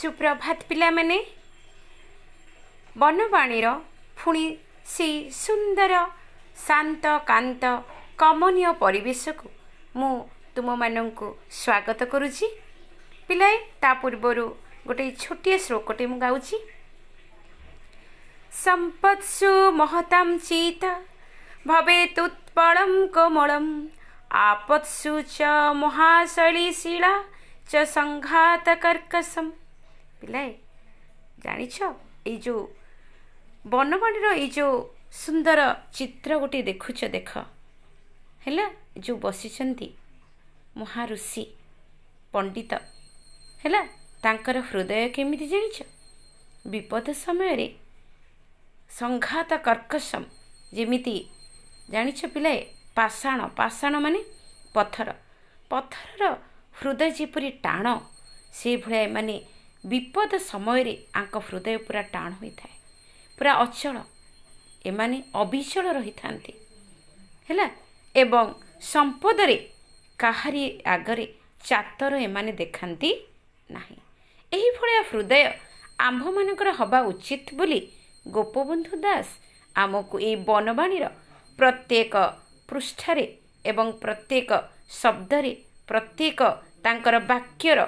सुप्रभात पिला माने वनवाणी रो फुणी से सुंदर शांत कांत कमन परिवेश को मु तुम मानन स्वागत करूची पिलाय ता पूर्व रो गटे छोटिया श्लोकटे म गाउची संपत्सु महतम चीता भवेतुत्पणम कोमलम आपत्सु च महासळी शीळा च संघात करकसम ପିଲାଏ ଜାଣିଛ ଏଇ ଯେଉଁ ବନବାଣୀର ଏଇ ଯେଉଁ ସୁନ୍ଦର ଚିତ୍ର ଗୋଟିଏ ଦେଖୁଛ ଦେଖ ହେଲା ଯେଉଁ ବସିଛନ୍ତି ମହା ଋଷି ପଣ୍ଡିତ ହେଲା ତାଙ୍କର ହୃଦୟ କେମିତି ଜାଣିଛ ବିପଦ ସମୟରେ ସଂଘାତ କର୍କସମ ଯେମିତି ଜାଣିଛ ପିଲାଏ ପାଷାଣ ପାଷାଣ ମାନେ ପଥର ପଥରର ହୃଦୟ ଯେପରି ଟାଣ ସେଇଭଳିଆ ମାନେ ବିପଦ ସମୟରେ ଆଙ୍କ ହୃଦୟ ପୁରା ଟାଣ ହୋଇଥାଏ ପୁରା ଅଚଳ ଏମାନେ ଅବିଚଳ ରହିଥାନ୍ତି ହେଲା ଏବଂ ସମ୍ପଦରେ କାହାରି ଆଗରେ ଚାତର ଏମାନେ ଦେଖାନ୍ତି ନାହିଁ ଏହିଭଳିଆ ହୃଦୟ ଆମ୍ଭମାନଙ୍କର ହେବା ଉଚିତ ବୋଲି ଗୋପବନ୍ଧୁ ଦାସ ଆମକୁ ଏଇ ବନବାଣୀର ପ୍ରତ୍ୟେକ ପୃଷ୍ଠାରେ ଏବଂ ପ୍ରତ୍ୟେକ ଶବ୍ଦରେ ପ୍ରତ୍ୟେକ ତାଙ୍କର ବାକ୍ୟର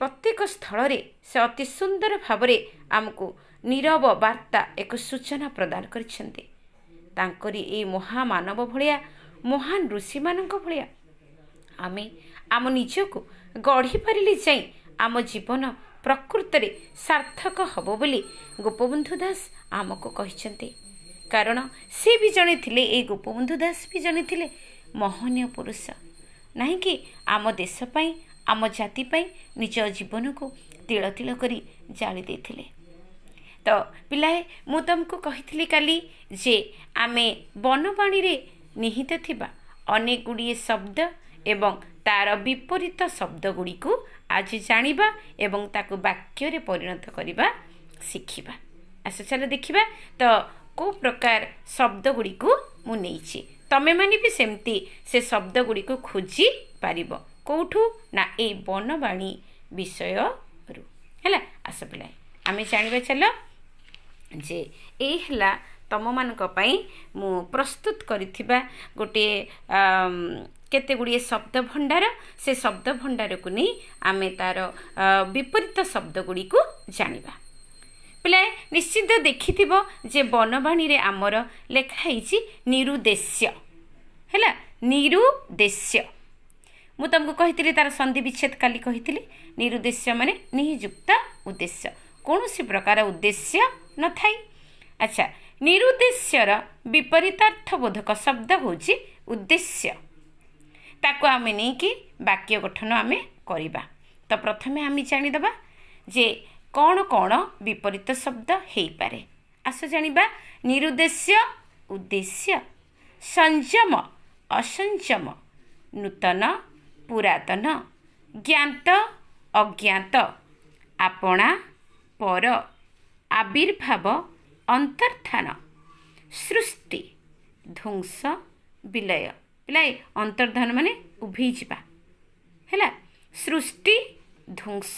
ପ୍ରତ୍ୟେକ ସ୍ଥଳରେ ସେ ଅତି ସୁନ୍ଦର ଭାବରେ ଆମକୁ ନିରବ ବାର୍ତ୍ତା ଏକ ସୂଚନା ପ୍ରଦାନ କରିଛନ୍ତି ତାଙ୍କରି ଏଇ ମହାମାନବ ଭଳିଆ ମହାନ ଋଷିମାନଙ୍କ ଭଳିଆ ଆମେ ଆମ ନିଜକୁ ଗଢ଼ିପାରିଲେ ଯାଇ ଆମ ଜୀବନ ପ୍ରକୃତରେ ସାର୍ଥକ ହେବ ବୋଲି ଗୋପବନ୍ଧୁ ଦାସ ଆମକୁ କହିଛନ୍ତି କାରଣ ସେ ବି ଜଣେଥିଲେ ଏଇ ଗୋପବନ୍ଧୁ ଦାସ ବି ଜଣେଥିଲେ ମହନୀୟ ପୁରୁଷ ନାହିଁକି ଆମ ଦେଶ ପାଇଁ ଆମ ଜାତି ପାଇଁ ନିଜ ଜୀବନକୁ ତିଳ ତିଳ କରି ଜାଳି ଦେଇଥିଲେ ତ ପିଲାଏ ମୁଁ ତୁମକୁ କହିଥିଲି କାଲି ଯେ ଆମେ ବନବାଣୀରେ ନିହିତ ଥିବା ଅନେକ ଗୁଡ଼ିଏ ଶବ୍ଦ ଏବଂ ତାର ବିପରୀତ ଶବ୍ଦଗୁଡ଼ିକୁ ଆଜି ଜାଣିବା ଏବଂ ତାକୁ ବାକ୍ୟରେ ପରିଣତ କରିବା ଶିଖିବା ଚାଲ ଦେଖିବା ତ କେଉଁ ପ୍ରକାର ଶବ୍ଦଗୁଡ଼ିକୁ ମୁଁ ନେଇଛି ତମେମାନେ ବି ସେମିତି ସେ ଶବ୍ଦଗୁଡ଼ିକୁ ଖୋଜି ପାରିବ କେଉଁଠୁ ନା ଏଇ ବନବାଣୀ ବିଷୟରୁ ହେଲା ଆସ ପିଲା ଆମେ ଜାଣିବା ଚାଲ ଯେ ଏଇ ହେଲା ତୁମମାନଙ୍କ ପାଇଁ ମୁଁ ପ୍ରସ୍ତୁତ କରିଥିବା ଗୋଟିଏ କେତେ ଗୁଡ଼ିଏ ଶବ୍ଦ ଭଣ୍ଡାର ସେ ଶବ୍ଦ ଭଣ୍ଡାରକୁ ନେଇ ଆମେ ତା'ର ବିପରୀତ ଶବ୍ଦଗୁଡ଼ିକୁ ଜାଣିବା ପିଲାଏ ନିଶ୍ଚିତ ଦେଖିଥିବ ଯେ ବନବାଣୀରେ ଆମର ଲେଖା ହେଇଛି ନିରୁଦ୍ଦେଶ୍ୟ ହେଲା ନିରୁଦ୍ଦେଶ୍ୟ ମୁଁ ତୁମକୁ କହିଥିଲି ତାର ସନ୍ଧି ବିଚ୍ଛେଦ କାଲି କହିଥିଲି ନିରୁଦ୍ଦେଶ୍ୟ ମାନେ ନିହିଯୁକ୍ତ ଉଦ୍ଦେଶ୍ୟ କୌଣସି ପ୍ରକାର ଉଦ୍ଦେଶ୍ୟ ନଥାଏ ଆଚ୍ଛା ନିରୁଦ୍ଦେଶ୍ୟର ବିପରୀତାର୍ଥବୋଧକ ଶବ୍ଦ ହେଉଛି ଉଦ୍ଦେଶ୍ୟ ତାକୁ ଆମେ ନେଇକି ବାକ୍ୟ ଗଠନ ଆମେ କରିବା ତ ପ୍ରଥମେ ଆମେ ଜାଣିଦେବା ଯେ କ'ଣ କ'ଣ ବିପରୀତ ଶବ୍ଦ ହେଇପାରେ ଆସ ଜାଣିବା ନିରୁଦ୍ଦେଶ୍ୟ ଉଦ୍ଦେଶ୍ୟ ସଂଯମ ଅସଂଯମ ନୂତନ ପୁରାତନ ଜ୍ଞାତ ଅଜ୍ଞାତ ଆପଣା ପର ଆବିର୍ଭାବ ଅନ୍ତର୍ଥାନ ସୃଷ୍ଟି ଧ୍ୱଂସ ବିଲୟ ଏ ଅନ୍ତର୍ଧାନ ମାନେ ଉଭେଇ ଯିବା ହେଲା ସୃଷ୍ଟି ଧ୍ୱଂସ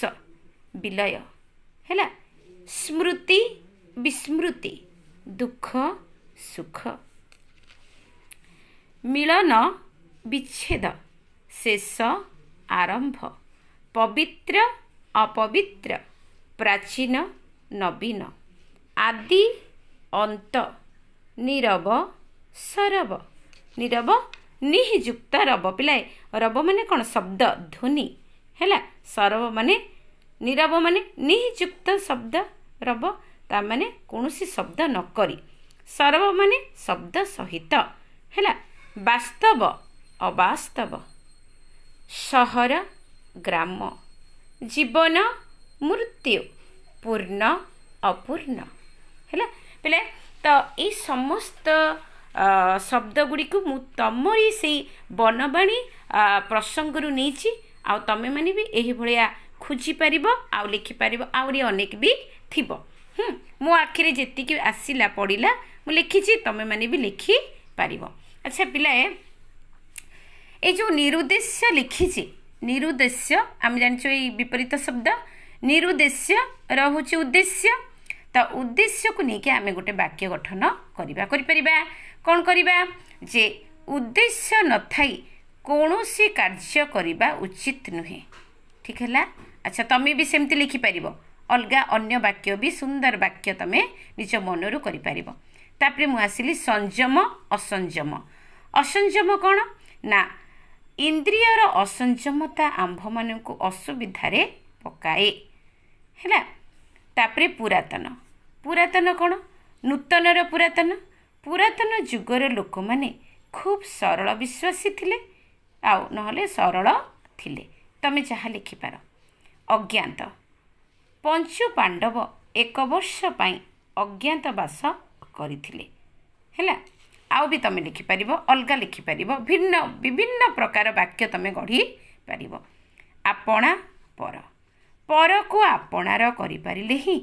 ବିଲୟ ହେଲା ସ୍ମୃତି ବିସ୍ମୃତି ଦୁଃଖ ସୁଖ ମିଳନ ବିଚ୍ଛେଦ ଶେଷ ଆରମ୍ଭ ପବିତ୍ର ଅପବିତ୍ର ପ୍ରାଚୀନ ନବୀନ ଆଦି ଅନ୍ତ ନିରବ ସରବ ନିରବ ନିଯୁକ୍ତ ରବ ପିଲାଏ ରବ ମାନେ କ'ଣ ଶବ୍ଦ ଧ୍ୱନି ହେଲା ସରବ ମାନେ ନିରବ ମାନେ ନିଯୁକ୍ତ ଶବ୍ଦ ରବ ତାମାନେ କୌଣସି ଶବ୍ଦ ନ କରି ସରବ ମାନେ ଶବ୍ଦ ସହିତ ହେଲା ବାସ୍ତବ ଅବାସ୍ତବ ସହର ଗ୍ରାମ ଜୀବନ ମୃତ୍ୟୁ ପୂର୍ଣ୍ଣ ଅପୂର୍ଣ୍ଣ ହେଲା ପିଲା ତ ଏଇ ସମସ୍ତ ଶବ୍ଦ ଗୁଡ଼ିକୁ ମୁଁ ତମରି ସେଇ ବନବାଣୀ ପ୍ରସଙ୍ଗରୁ ନେଇଛି ଆଉ ତମେମାନେ ବି ଏହିଭଳିଆ ଖୋଜିପାରିବ ଆଉ ଲେଖିପାରିବ ଆହୁରି ଅନେକ ବି ଥିବ ମୋ ଆଖିରେ ଯେତିକି ଆସିଲା ପଡ଼ିଲା ମୁଁ ଲେଖିଛି ତମେମାନେ ବି ଲେଖିପାରିବ ଆଚ୍ଛା ପିଲାଏ এই ଯେଉଁ ନିରୁଦ୍ଦେଶ୍ୟ ଲିଖିଛି ନିରୁଦ୍ଦେଶ୍ୟ ଆମେ ଜାଣିଛୁ ଏଇ ବିପରୀତ ଶବ୍ଦ ନିରୁଦ୍ଦେଶ୍ୟ ରହୁଛି ଉଦ୍ଦେଶ୍ୟ ତ ଉଦ୍ଦେଶ୍ୟକୁ ନେଇକି ଆମେ ଗୋଟେ ବାକ୍ୟ ଗଠନ କରିବା କରିପାରିବା କ'ଣ କରିବା ଯେ ଉଦ୍ଦେଶ୍ୟ ନଥାଇ କୌଣସି କାର୍ଯ୍ୟ କରିବା ଉଚିତ ନୁହେଁ ଠିକ୍ ହେଲା ଆଚ୍ଛା ତୁମେ ବି ସେମିତି ଲେଖିପାରିବ ଅଲଗା ଅନ୍ୟ ବାକ୍ୟ ବି ସୁନ୍ଦର ବାକ୍ୟ ତୁମେ ନିଜ ମନରୁ କରିପାରିବ ତାପରେ ମୁଁ ଆସିଲି ସଂଯମ ଅସଂଯମ ଅସଂଯମ କ'ଣ ନା ଇନ୍ଦ୍ରିୟର ଅସଂଯମତା ଆମ୍ଭମାନଙ୍କୁ ଅସୁବିଧାରେ ପକାଏ ହେଲା ତାପରେ ପୁରାତନ ପୁରାତନ କ'ଣ ନୂତନର ପୁରାତନ ପୁରାତନ ଯୁଗର ଲୋକମାନେ ଖୁବ୍ ସରଳ ବିଶ୍ୱାସୀ ଥିଲେ ଆଉ ନହେଲେ ସରଳ ଥିଲେ ତମେ ଯାହା ଲେଖିପାର ଅଜ୍ଞାତ ପଞ୍ଚୁ ପାଣ୍ଡବ ଏକ ବର୍ଷ ପାଇଁ ଅଜ୍ଞାତବାସ କରିଥିଲେ ହେଲା ଆଉ ବି ତୁମେ ଲେଖିପାରିବ ଅଲଗା ଲେଖିପାରିବ ଭିନ୍ନ ବିଭିନ୍ନ ପ୍ରକାର ବାକ୍ୟ ତୁମେ ଗଢ଼ି ପାରିବ ଆପଣା ପର ପରକୁ ଆପଣାର କରିପାରିଲେ ହିଁ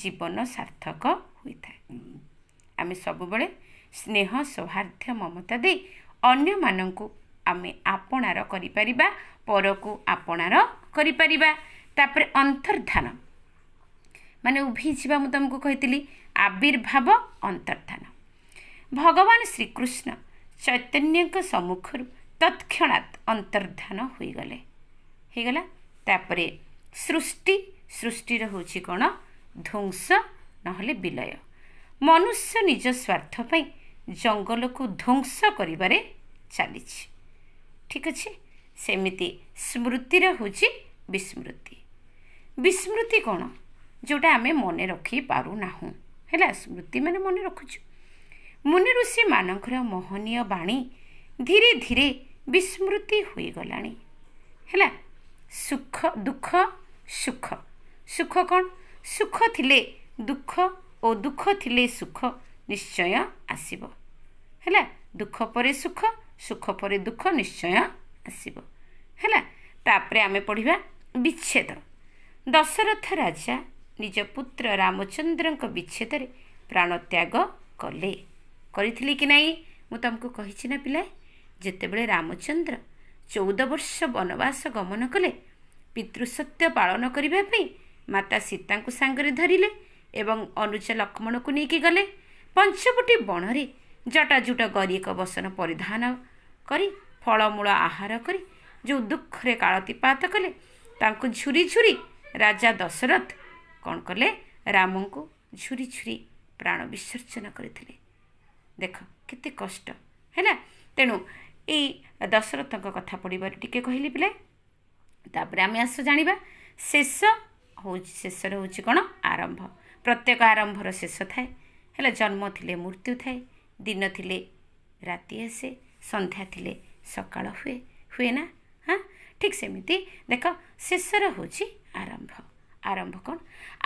ଜୀବନ ସାର୍ଥକ ହୋଇଥାଏ ଆମେ ସବୁବେଳେ ସ୍ନେହ ସୌହାର୍ଦ୍ଦ୍ୟ ମମତା ଦେଇ ଅନ୍ୟମାନଙ୍କୁ ଆମେ ଆପଣାର କରିପାରିବା ପରକୁ ଆପଣାର କରିପାରିବା ତାପରେ ଅନ୍ତର୍ଦ୍ଧାନ ମାନେ ଉଭେଇଯିବା ମୁଁ ତୁମକୁ କହିଥିଲି ଆବିର୍ଭାବ ଅନ୍ତର୍ଦ୍ଧାନ ଭଗବାନ ଶ୍ରୀକୃଷ୍ଣ ଚୈତନ୍ୟଙ୍କ ସମ୍ମୁଖରୁ ତତ୍କ୍ଷଣାତ୍ ଅନ୍ତର୍ଦ୍ଧାନ ହୋଇଗଲେ ହେଇଗଲା ତାପରେ ସୃଷ୍ଟି ସୃଷ୍ଟିର ହେଉଛି କ'ଣ ଧ୍ୱଂସ ନହେଲେ ବିଲୟ ମନୁଷ୍ୟ ନିଜ ସ୍ୱାର୍ଥ ପାଇଁ ଜଙ୍ଗଲକୁ ଧ୍ୱଂସ କରିବାରେ ଚାଲିଛି ଠିକ୍ ଅଛି ସେମିତି ସ୍ମୃତିର ହେଉଛି ବିସ୍ମୃତି ବିସ୍ମୃତି କ'ଣ ଯେଉଁଟା ଆମେ ମନେ ରଖିପାରୁନାହୁଁ ହେଲା ସ୍ମୃତି ମାନେ ମନେ ରଖୁଛୁ ମୁନି ଋଷିମାନଙ୍କର ମୋହନୀୟ ବାଣୀ ଧୀରେ ଧୀରେ ବିସ୍ମୃତି ହୋଇଗଲାଣି ହେଲା ସୁଖ ଦୁଃଖ ସୁଖ ସୁଖ କ'ଣ ସୁଖ ଥିଲେ ଦୁଃଖ ଓ ଦୁଃଖ ଥିଲେ ସୁଖ ନିଶ୍ଚୟ ଆସିବ ହେଲା ଦୁଃଖ ପରେ ସୁଖ ସୁଖ ପରେ ଦୁଃଖ ନିଶ୍ଚୟ ଆସିବ ହେଲା ତାପରେ ଆମେ ପଢ଼ିବା ବିଚ୍ଛେଦ ଦଶରଥ ରାଜା ନିଜ ପୁତ୍ର ରାମଚନ୍ଦ୍ରଙ୍କ ବିଚ୍ଛେଦରେ ପ୍ରାଣତ୍ୟାଗ କଲେ କରିଥିଲି କି ନାହିଁ ମୁଁ ତୁମକୁ କହିଛି ନା ପିଲା ଯେତେବେଳେ ରାମଚନ୍ଦ୍ର ଚଉଦ ବର୍ଷ ବନବାସ ଗମନ କଲେ ପିତୃସତ୍ୟ ପାଳନ କରିବା ପାଇଁ ମାତା ସୀତାଙ୍କୁ ସାଙ୍ଗରେ ଧରିଲେ ଏବଂ ଅନୁଚ ଲକ୍ଷ୍ମଣକୁ ନେଇକି ଗଲେ ପଞ୍ଚପଟି ବଣରେ ଜଟାଜୁଟ ଗରିକ ବସନ ପରିଧାନ କରି ଫଳମୂଳ ଆହାର କରି ଯେଉଁ ଦୁଃଖରେ କାଳତିପାତ କଲେ ତାଙ୍କୁ ଝୁରି ଝୁରି ରାଜା ଦଶରଥ କ'ଣ କଲେ ରାମଙ୍କୁ ଝୁରି ଝୁରି ପ୍ରାଣ ବିସର୍ଜନ କରିଥିଲେ ଦେଖ କେତେ କଷ୍ଟ ହେଲା ତେଣୁ ଏଇ ଦଶରଥଙ୍କ କଥା ପଡ଼ିବାରେ ଟିକେ କହିଲି ପିଲା ତାପରେ ଆମେ ଆସ ଜାଣିବା ଶେଷ ହେଉଛି ଶେଷରେ ହେଉଛି କ'ଣ ଆରମ୍ଭ ପ୍ରତ୍ୟେକ ଆରମ୍ଭର ଶେଷ ଥାଏ ହେଲା ଜନ୍ମ ଥିଲେ ମୃତ୍ୟୁ ଥାଏ ଦିନ ଥିଲେ ରାତି ଆସେ ସନ୍ଧ୍ୟା ଥିଲେ ସକାଳ ହୁଏ ହୁଏ ନା ହଁ ଠିକ୍ ସେମିତି ଦେଖ ଶେଷର ହେଉଛି ଆରମ୍ଭ ଆରମ୍ଭ କ'ଣ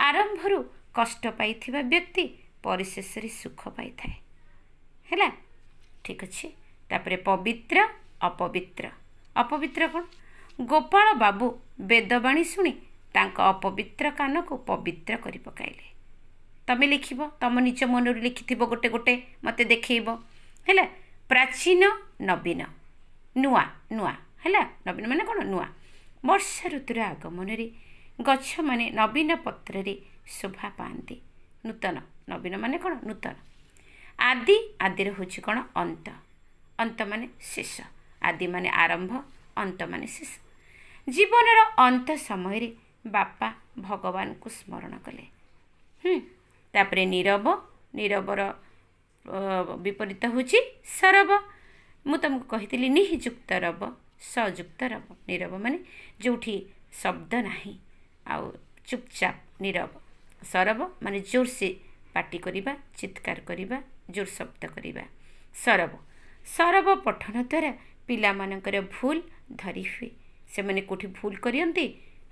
ଆରମ୍ଭରୁ କଷ୍ଟ ପାଇଥିବା ବ୍ୟକ୍ତି ପରିଶେଷରେ ସୁଖ ପାଇଥାଏ ହେଲା ଠିକ୍ ଅଛି ତାପରେ ପବିତ୍ର ଅପବିତ୍ର ଅପବିତ୍ର କ'ଣ ଗୋପାଳ ବାବୁ ବେଦବାଣୀ ଶୁଣି ତାଙ୍କ ଅପବିତ୍ର କାନକୁ ପବିତ୍ର କରି ପକାଇଲେ ତମେ ଲେଖିବ ତମ ନିଜ ମନରୁ ଲେଖିଥିବ ଗୋଟେ ଗୋଟେ ମୋତେ ଦେଖେଇବ ହେଲା ପ୍ରାଚୀନ ନବୀନ ନୂଆ ନୂଆ ହେଲା ନବୀନ ମାନେ କ'ଣ ନୂଆ ବର୍ଷା ଋତୁର ଆଗମନରେ ଗଛମାନେ ନବୀନ ପତ୍ରରେ ଶୋଭା ପାଆନ୍ତି ନୂତନ ନବୀନ ମାନେ କ'ଣ ନୂତନ ଆଦି ଆଦିର ହେଉଛି କ'ଣ ଅନ୍ତ ଅନ୍ତ ମାନେ ଶେଷ ଆଦି ମାନେ ଆରମ୍ଭ ଅନ୍ତ ମାନେ ଶେଷ ଜୀବନର ଅନ୍ତ ସମୟରେ ବାପା ଭଗବାନଙ୍କୁ ସ୍ମରଣ କଲେ ତାପରେ ନିରବ ନୀରବର ବିପରୀତ ହେଉଛି ସରବ ମୁଁ ତୁମକୁ କହିଥିଲି ନିହିଯୁକ୍ତ ରବ ସଯୁକ୍ତ ରବ ନିରବ ମାନେ ଯେଉଁଠି ଶବ୍ଦ ନାହିଁ ଆଉ ଚୁପଚାପ ନିରବ ସରବ ମାନେ ଜୋରସେ ପାଟି କରିବା ଚିତ୍କାର କରିବା ଜୋରସପ୍ତ କରିବା ସରବ ସରବ ପଠନ ଦ୍ୱାରା ପିଲାମାନଙ୍କର ଭୁଲ ଧରି ହୁଏ ସେମାନେ କେଉଁଠି ଭୁଲ କରନ୍ତି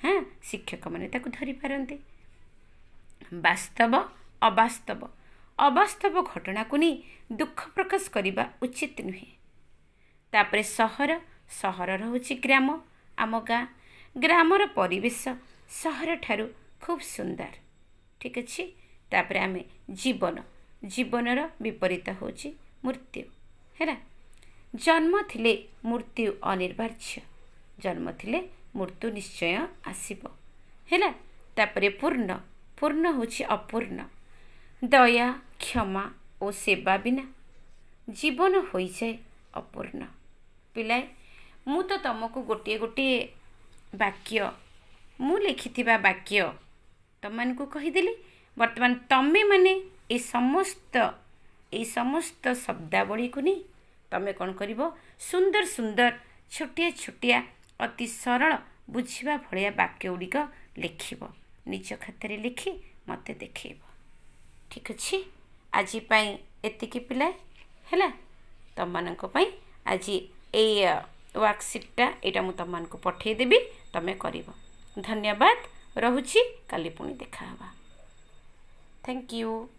ହଁ ଶିକ୍ଷକମାନେ ତାକୁ ଧରିପାରନ୍ତି ବାସ୍ତବ ଅବାସ୍ତବ ଅବାସ୍ତବ ଘଟଣାକୁ ନେଇ ଦୁଃଖ ପ୍ରକାଶ କରିବା ଉଚିତ ନୁହେଁ ତାପରେ ସହର ସହରର ହେଉଛି ଗ୍ରାମ ଆମ ଗାଁ ଗ୍ରାମର ପରିବେଶ ସହରଠାରୁ ଖୁବ୍ ସୁନ୍ଦର ଠିକ୍ ଅଛି ତାପରେ ଆମେ ଜୀବନ ଜୀବନର ବିପରୀତ ହେଉଛି ମୃତ୍ୟୁ ହେଲା ଜନ୍ମ ଥିଲେ ମୃତ୍ୟୁ ଅନିର୍ବାର୍ଯ୍ୟ ଜନ୍ମ ଥିଲେ ମୃତ୍ୟୁ ନିଶ୍ଚୟ ଆସିବ ହେଲା ତାପରେ ପୂର୍ଣ୍ଣ ପୂର୍ଣ୍ଣ ହେଉଛି ଅପୂର୍ଣ୍ଣ ଦୟା କ୍ଷମା ଓ ସେବା ବିନା ଜୀବନ ହୋଇଯାଏ ଅପୂର୍ଣ୍ଣ ପିଲାଏ ମୁଁ ତ ତୁମକୁ ଗୋଟିଏ ଗୋଟିଏ ବାକ୍ୟ ମୁଁ ଲେଖିଥିବା ବାକ୍ୟ ତୁମମାନଙ୍କୁ କହିଦେଲି ବର୍ତ୍ତମାନ ତମେମାନେ ଏଇ ସମସ୍ତ ଏଇ ସମସ୍ତ ଶବ୍ଦାବଳୀକୁ ନେଇ ତୁମେ କ'ଣ କରିବ ସୁନ୍ଦର ସୁନ୍ଦର ଛୋଟିଆ ଛୋଟିଆ ଅତି ସରଳ ବୁଝିବା ଭଳିଆ ବାକ୍ୟ ଗୁଡ଼ିକ ଲେଖିବ ନିଜ ଖାତାରେ ଲେଖି ମୋତେ ଦେଖେଇବ ଠିକ୍ ଅଛି ଆଜି ପାଇଁ ଏତିକି ପିଲା ହେଲା ତୁମମାନଙ୍କ ପାଇଁ ଆଜି ଏଇ ୱାର୍କସିଟ୍ଟା ଏଇଟା ମୁଁ ତୁମମାନଙ୍କୁ ପଠାଇଦେବି ତୁମେ କରିବ ଧନ୍ୟବାଦ ରହୁଛି କାଲି ପୁଣି ଦେଖା ହେବା ଥ୍ୟାଙ୍କ ୟୁ